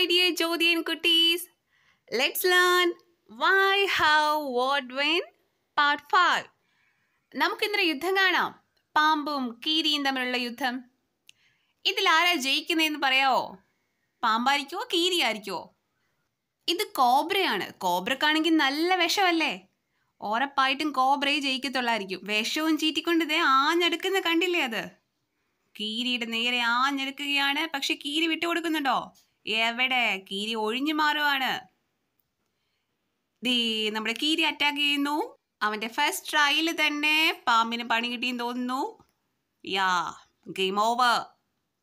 my dear Jyoti and Kutis. Let's learn why, how, what, when, part 5. നമുക്കിന്നൊരു യുദ്ധം കാണാം പാമ്പും കീരിയും തമ്മിലുള്ള യുദ്ധം ഇതിൽ ആരാ ജയിക്കുന്നതെന്ന് പറയാവോ പാമ്പായിരിക്കുമോ കീരിയായിരിക്കുമോ ഇത് കോബ്രയാണ് കോബ്രക്കാണെങ്കിൽ നല്ല വിഷമല്ലേ ഉറപ്പായിട്ടും കോബ്രയെ ജയിക്കത്തുള്ളായിരിക്കും വിഷവും ചീറ്റിക്കൊണ്ട് ഇതേ ആഞ്ഞെടുക്കുന്ന കണ്ടില്ലേ അത് കീരിയുടെ നേരെ ആഞ്ഞെടുക്കുകയാണ് പക്ഷെ കീരി വിട്ടുകൊടുക്കുന്നുണ്ടോ എവിടെ കീരി ഒഴിഞ്ഞു മാറുവാണ് ദീ നമ്മുടെ കീരി അറ്റാക്ക് ചെയ്യുന്നു അവന്റെ ഫസ്റ്റ് ട്രയൽ തന്നെ പാമ്പിന് പണി കിട്ടിയെന്ന് തോന്നുന്നു യാ ഗെയിം ഓവർ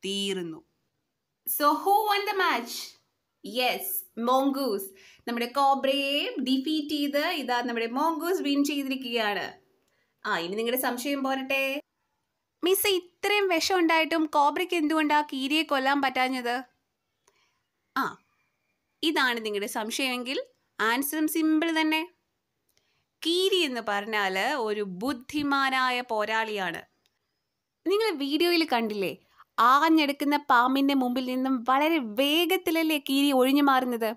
തീരുന്നു so who won the match yes mongoose നമ്മുടെ കോബ്രയെ ഡിഫീറ്റ് ചെയ്ത് ഇതാ നമ്മുടെ മോങ്കൂസ് വിൻ ചെയ്തിരിക്കുകയാണ് ആ ഇനി നിങ്ങളുടെ സംശയം പോരട്ടെ മിസ് ഇത്രയും വിഷം ഉണ്ടായിട്ടും കോബ്രയ്ക്ക് എന്തുകൊണ്ടാണ് കീരിയെ കൊല്ലാൻ പറ്റാഞ്ഞത് ആ ഇതാണ് നിങ്ങളുടെ സംശയമെങ്കിൽ ആൻസറും സിമ്പിൾ തന്നെ കീരി എന്ന് പറഞ്ഞാൽ ഒരു ബുദ്ധിമാനായ പോരാളിയാണ് നിങ്ങൾ വീഡിയോയിൽ കണ്ടില്ലേ ആഞ്ഞെടുക്കുന്ന പാമ്പിൻ്റെ മുമ്പിൽ നിന്നും വളരെ വേഗത്തിലല്ലേ കീരി ഒഴിഞ്ഞു മാറുന്നത്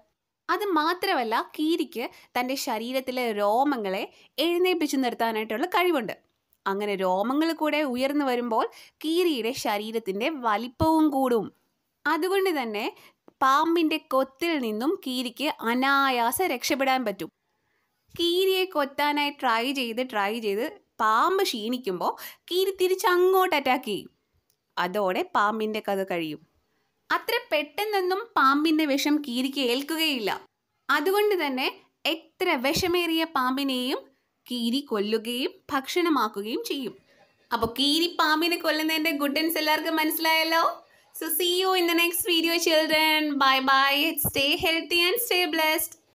അത് മാത്രമല്ല കീരിക്ക് തൻ്റെ ശരീരത്തിലെ രോമങ്ങളെ എഴുന്നേപ്പിച്ചു നിർത്താനായിട്ടുള്ള കഴിവുണ്ട് അങ്ങനെ രോമങ്ങൾ കൂടെ ഉയർന്നു വരുമ്പോൾ കീരിയുടെ ശരീരത്തിൻ്റെ വലിപ്പവും കൂടും അതുകൊണ്ട് തന്നെ പാമ്പിൻ്റെ കൊത്തിൽ നിന്നും കീരിക്ക് അനായാസ രക്ഷപ്പെടാൻ പറ്റും കീരിയെ കൊത്താനായി ട്രൈ ചെയ്ത് ട്രൈ ചെയ്ത് പാമ്പ് ക്ഷീണിക്കുമ്പോൾ കീരി തിരിച്ച് അങ്ങോട്ട് അറ്റാക്ക് ചെയ്യും അതോടെ പാമ്പിൻ്റെ കഥ കഴിയും അത്ര പെട്ടെന്നൊന്നും പാമ്പിൻ്റെ വിഷം കീരിക്ക് ഏൽക്കുകയില്ല അതുകൊണ്ട് തന്നെ എത്ര വിഷമേറിയ പാമ്പിനെയും കീരി കൊല്ലുകയും ഭക്ഷണമാക്കുകയും ചെയ്യും അപ്പോൾ കീരി പാമ്പിനെ കൊല്ലുന്നതിൻ്റെ ഗുഡൻസ് എല്ലാവർക്കും മനസ്സിലായല്ലോ So see you in the next video children. Bye bye. Stay healthy and stay blessed.